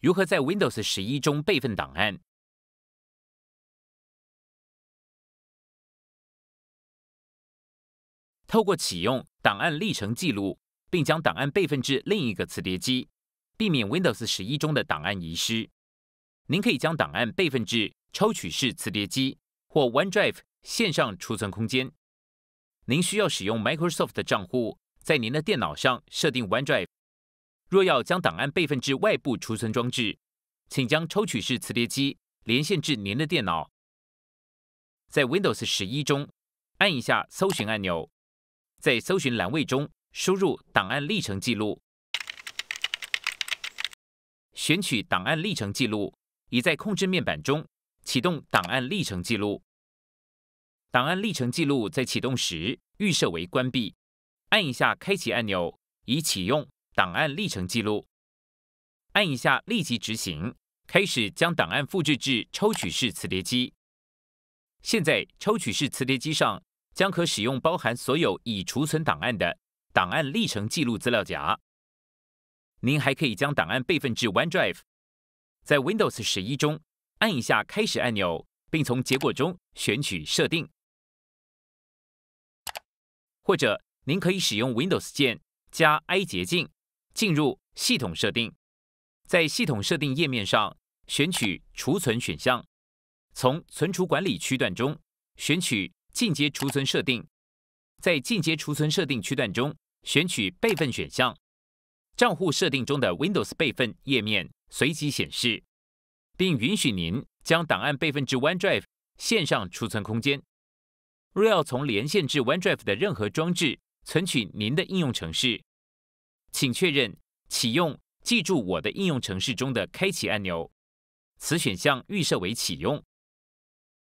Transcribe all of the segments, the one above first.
如何在 Windows 十一中备份档案？透过启用档案历程记录，并将档案备份至另一个磁碟机，避免 Windows 十一中的档案遗失。您可以将档案备份至抽取式磁碟机或 OneDrive 线上储存空间。您需要使用 Microsoft 的账户，在您的电脑上设定 OneDrive。若要将档案备份至外部储存装置，请将抽取式磁碟机连线至您的电脑。在 Windows 十一中，按一下搜寻按钮，在搜寻栏位中输入档案历程记录，选取档案历程记录，已在控制面板中启动档案历程记录。档案历程记录在启动时预设为关闭，按一下开启按钮以启用。档案历程记录，按一下立即执行，开始将档案复制至抽取式磁碟机。现在，抽取式磁碟机上将可使用包含所有已储存档案的档案历程记录资料夹。您还可以将档案备份至 OneDrive。在 Windows 十一中，按一下开始按钮，并从结果中选取设定，或者您可以使用 Windows 键加 I 捷径。进入系统设定，在系统设定页面上选取储存选项，从存储管理区段中选取进阶储存设定，在进阶储存设定区段中选取备份选项，账户设定中的 Windows 备份页面随即显示，并允许您将档案备份至 OneDrive 线上储存空间。若要从连线至 OneDrive 的任何装置存取您的应用程式。请确认启用“记住我的”应用程式中的开启按钮，此选项预设为启用。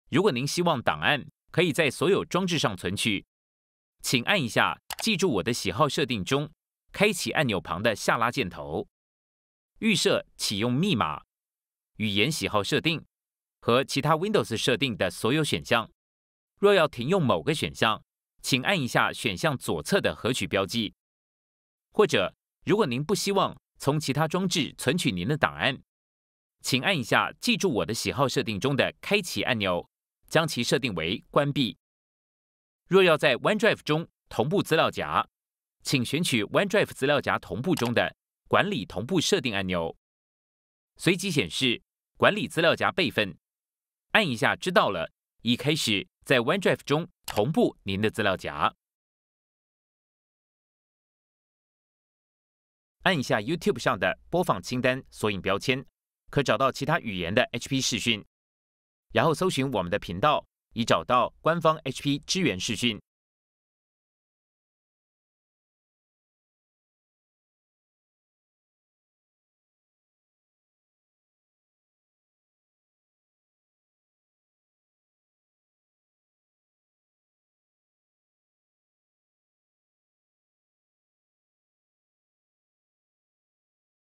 如果您希望档案可以在所有装置上存取，请按一下“记住我的喜好设定”中开启按钮旁的下拉箭头，预设启用密码、语言喜好设定和其他 Windows 设定的所有选项。若要停用某个选项，请按一下选项左侧的合取标记，或者。如果您不希望从其他装置存取您的档案，请按一下“记住我的喜好”设定中的开启按钮，将其设定为关闭。若要在 OneDrive 中同步资料夹，请选取 OneDrive 资料夹同步中的“管理同步设定”按钮，随即显示“管理资料夹备份”。按一下“知道了”，已开始在 OneDrive 中同步您的资料夹。按一下 YouTube 上的播放清单索引标签，可找到其他语言的 HP 视讯。然后搜寻我们的频道，以找到官方 HP 支援视讯。